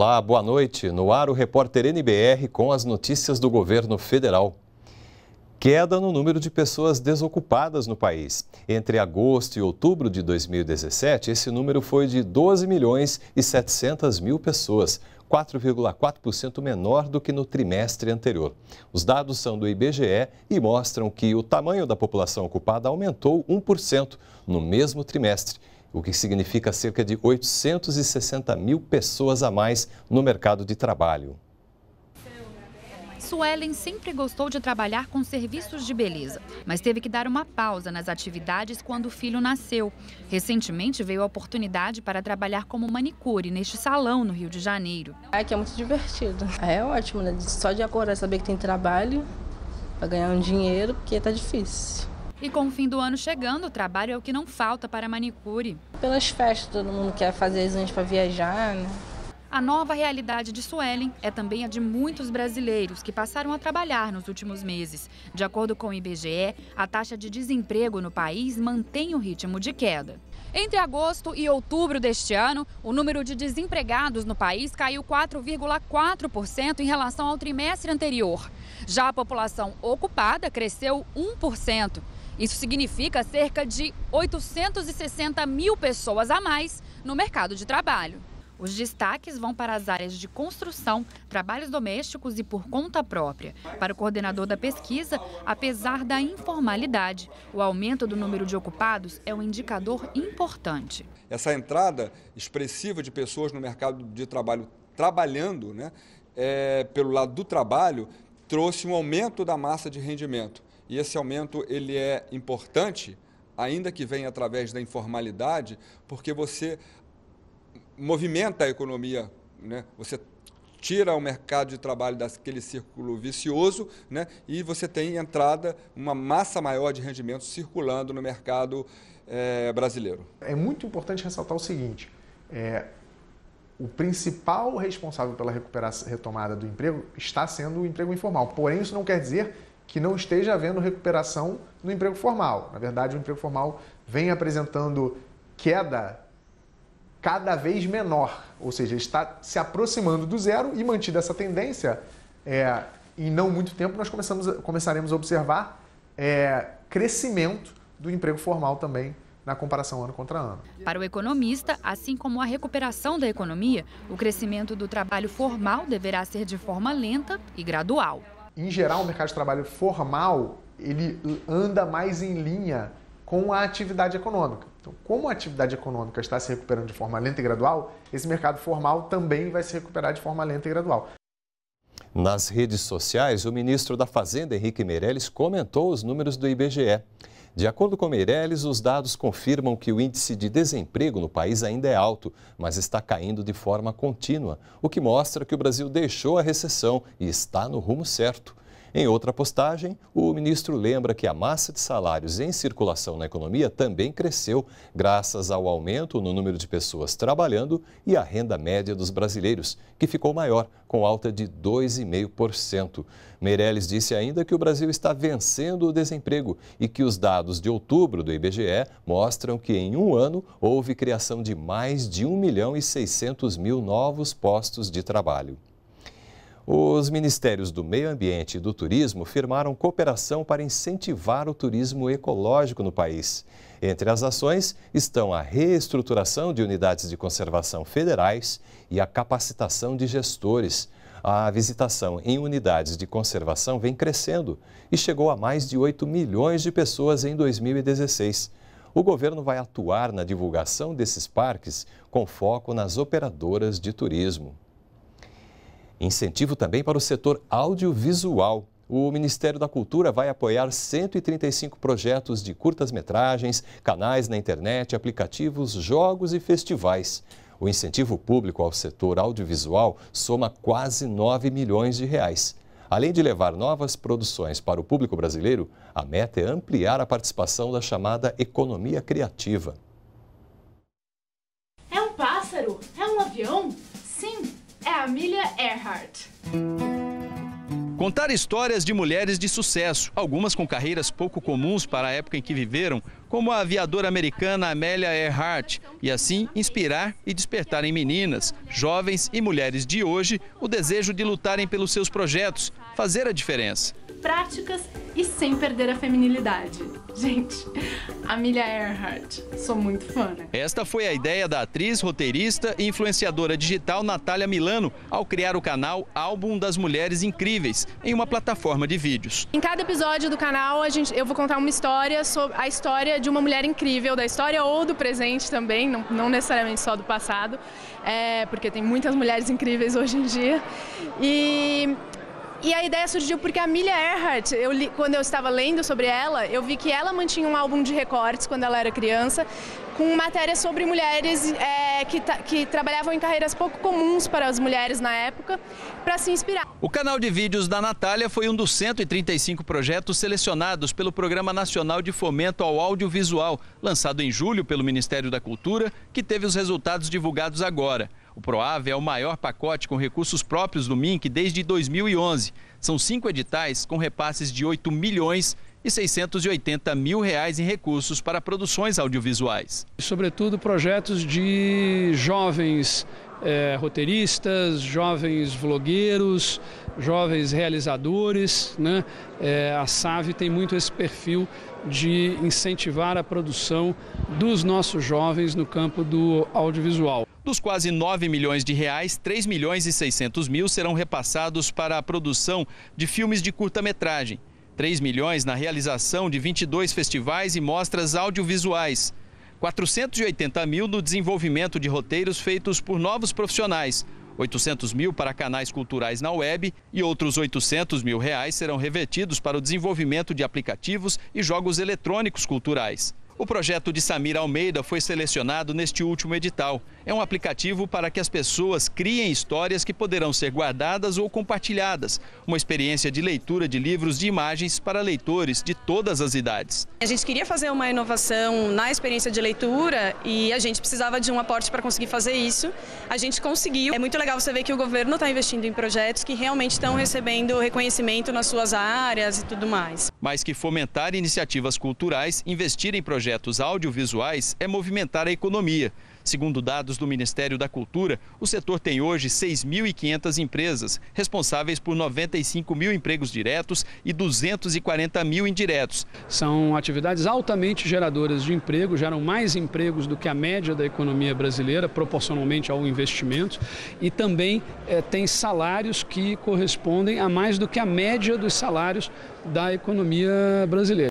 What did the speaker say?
Olá, boa noite. No ar o repórter NBR com as notícias do governo federal. Queda no número de pessoas desocupadas no país. Entre agosto e outubro de 2017, esse número foi de 12 milhões e 700 mil pessoas, 4,4% menor do que no trimestre anterior. Os dados são do IBGE e mostram que o tamanho da população ocupada aumentou 1% no mesmo trimestre o que significa cerca de 860 mil pessoas a mais no mercado de trabalho. Suelen sempre gostou de trabalhar com serviços de beleza, mas teve que dar uma pausa nas atividades quando o filho nasceu. Recentemente veio a oportunidade para trabalhar como manicure neste salão no Rio de Janeiro. Aqui é muito divertido. É ótimo, né? Só de acordar saber que tem trabalho, para ganhar um dinheiro, porque tá difícil. E com o fim do ano chegando, o trabalho é o que não falta para a manicure. Pelas festas, todo mundo quer fazer exames para viajar, né? A nova realidade de Suelen é também a de muitos brasileiros que passaram a trabalhar nos últimos meses. De acordo com o IBGE, a taxa de desemprego no país mantém o ritmo de queda. Entre agosto e outubro deste ano, o número de desempregados no país caiu 4,4% em relação ao trimestre anterior. Já a população ocupada cresceu 1%. Isso significa cerca de 860 mil pessoas a mais no mercado de trabalho. Os destaques vão para as áreas de construção, trabalhos domésticos e por conta própria. Para o coordenador da pesquisa, apesar da informalidade, o aumento do número de ocupados é um indicador importante. Essa entrada expressiva de pessoas no mercado de trabalho trabalhando, né, é, pelo lado do trabalho, trouxe um aumento da massa de rendimento. E esse aumento ele é importante, ainda que venha através da informalidade, porque você movimenta a economia, né? Você tira o mercado de trabalho daquele círculo vicioso né? e você tem entrada, uma massa maior de rendimentos circulando no mercado é, brasileiro. É muito importante ressaltar o seguinte: é, o principal responsável pela recuperação, retomada do emprego está sendo o emprego informal. Porém, isso não quer dizer que não esteja havendo recuperação no emprego formal. Na verdade, o emprego formal vem apresentando queda cada vez menor, ou seja, está se aproximando do zero e mantida essa tendência, é, em não muito tempo nós começamos, começaremos a observar é, crescimento do emprego formal também na comparação ano contra ano. Para o economista, assim como a recuperação da economia, o crescimento do trabalho formal deverá ser de forma lenta e gradual em geral, o mercado de trabalho formal ele anda mais em linha com a atividade econômica. Então, como a atividade econômica está se recuperando de forma lenta e gradual, esse mercado formal também vai se recuperar de forma lenta e gradual. Nas redes sociais, o ministro da Fazenda, Henrique Meirelles, comentou os números do IBGE. De acordo com Meirelles, os dados confirmam que o índice de desemprego no país ainda é alto, mas está caindo de forma contínua, o que mostra que o Brasil deixou a recessão e está no rumo certo. Em outra postagem, o ministro lembra que a massa de salários em circulação na economia também cresceu, graças ao aumento no número de pessoas trabalhando e à renda média dos brasileiros, que ficou maior, com alta de 2,5%. Meirelles disse ainda que o Brasil está vencendo o desemprego e que os dados de outubro do IBGE mostram que em um ano houve criação de mais de 1 milhão e 600 mil novos postos de trabalho. Os Ministérios do Meio Ambiente e do Turismo firmaram cooperação para incentivar o turismo ecológico no país. Entre as ações estão a reestruturação de unidades de conservação federais e a capacitação de gestores. A visitação em unidades de conservação vem crescendo e chegou a mais de 8 milhões de pessoas em 2016. O governo vai atuar na divulgação desses parques com foco nas operadoras de turismo. Incentivo também para o setor audiovisual. O Ministério da Cultura vai apoiar 135 projetos de curtas-metragens, canais na internet, aplicativos, jogos e festivais. O incentivo público ao setor audiovisual soma quase 9 milhões de reais. Além de levar novas produções para o público brasileiro, a meta é ampliar a participação da chamada economia criativa. família Earhart. Contar histórias de mulheres de sucesso, algumas com carreiras pouco comuns para a época em que viveram, como a aviadora americana Amélia Earhart, e assim inspirar e despertar em meninas, jovens e mulheres de hoje o desejo de lutarem pelos seus projetos, fazer a diferença práticas e sem perder a feminilidade. Gente, Amelia Earhart, sou muito fã. Né? Esta foi a ideia da atriz, roteirista e influenciadora digital Natália Milano ao criar o canal Álbum das Mulheres Incríveis em uma plataforma de vídeos. Em cada episódio do canal, a gente, eu vou contar uma história sobre a história de uma mulher incrível, da história ou do presente também, não, não necessariamente só do passado, é, porque tem muitas mulheres incríveis hoje em dia. E e a ideia surgiu porque a Amelia Earhart, eu li, quando eu estava lendo sobre ela, eu vi que ela mantinha um álbum de recortes quando ela era criança, com matérias sobre mulheres é, que, que trabalhavam em carreiras pouco comuns para as mulheres na época, para se inspirar. O canal de vídeos da Natália foi um dos 135 projetos selecionados pelo Programa Nacional de Fomento ao Audiovisual, lançado em julho pelo Ministério da Cultura, que teve os resultados divulgados agora. O PROAV é o maior pacote com recursos próprios do MINC desde 2011. São cinco editais com repasses de 8 milhões e 680 mil reais em recursos para produções audiovisuais. Sobretudo projetos de jovens é, roteiristas, jovens vlogueiros, jovens realizadores. Né? É, a SAVE tem muito esse perfil de incentivar a produção dos nossos jovens no campo do audiovisual. Dos quase 9 milhões de reais, 3 milhões e 600 mil serão repassados para a produção de filmes de curta-metragem, 3 milhões na realização de 22 festivais e mostras audiovisuais, 480 mil no desenvolvimento de roteiros feitos por novos profissionais, 800 mil para canais culturais na web e outros 800 mil reais serão revertidos para o desenvolvimento de aplicativos e jogos eletrônicos culturais. O projeto de Samir Almeida foi selecionado neste último edital. É um aplicativo para que as pessoas criem histórias que poderão ser guardadas ou compartilhadas. Uma experiência de leitura de livros de imagens para leitores de todas as idades. A gente queria fazer uma inovação na experiência de leitura e a gente precisava de um aporte para conseguir fazer isso. A gente conseguiu. É muito legal você ver que o governo está investindo em projetos que realmente estão recebendo reconhecimento nas suas áreas e tudo mais. Mas que fomentar iniciativas culturais, investir em projetos projetos audiovisuais é movimentar a economia. Segundo dados do Ministério da Cultura, o setor tem hoje 6.500 empresas, responsáveis por 95 mil empregos diretos e 240 mil indiretos. São atividades altamente geradoras de emprego, geram mais empregos do que a média da economia brasileira, proporcionalmente ao investimento, e também é, tem salários que correspondem a mais do que a média dos salários da economia brasileira.